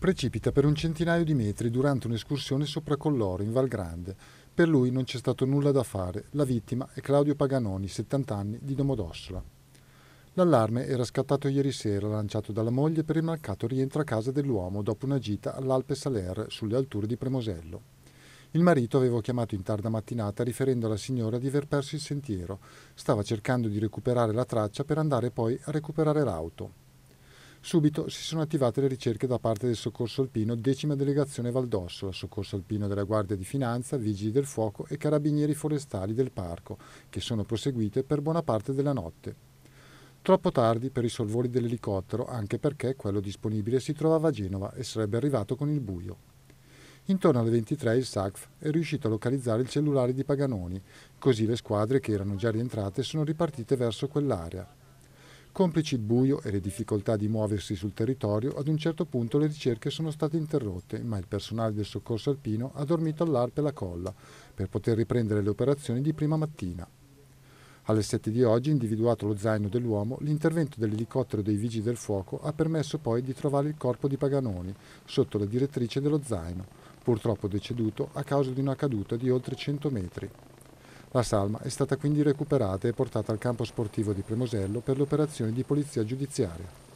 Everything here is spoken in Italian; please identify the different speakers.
Speaker 1: Precipita per un centinaio di metri durante un'escursione sopra Colloro, in Val Grande. Per lui non c'è stato nulla da fare. La vittima è Claudio Paganoni, 70 anni, di Domodossola. L'allarme era scattato ieri sera, lanciato dalla moglie per il mancato rientro a casa dell'uomo dopo una gita all'Alpe Saler, sulle alture di Premosello. Il marito aveva chiamato in tarda mattinata riferendo alla signora di aver perso il sentiero. Stava cercando di recuperare la traccia per andare poi a recuperare l'auto. Subito si sono attivate le ricerche da parte del Soccorso Alpino, decima delegazione Valdosso, Soccorso Alpino della Guardia di Finanza, Vigili del Fuoco e Carabinieri Forestali del Parco, che sono proseguite per buona parte della notte. Troppo tardi per i sorvoli dell'elicottero, anche perché quello disponibile si trovava a Genova e sarebbe arrivato con il buio. Intorno alle 23 il SACF è riuscito a localizzare il cellulare di Paganoni, così le squadre che erano già rientrate sono ripartite verso quell'area. Complici il buio e le difficoltà di muoversi sul territorio, ad un certo punto le ricerche sono state interrotte, ma il personale del soccorso alpino ha dormito all'arpe la colla per poter riprendere le operazioni di prima mattina. Alle 7 di oggi, individuato lo zaino dell'uomo, l'intervento dell'elicottero dei Vigili del Fuoco ha permesso poi di trovare il corpo di Paganoni, sotto la direttrice dello zaino, purtroppo deceduto a causa di una caduta di oltre 100 metri. La salma è stata quindi recuperata e portata al campo sportivo di Premosello per le operazioni di polizia giudiziaria.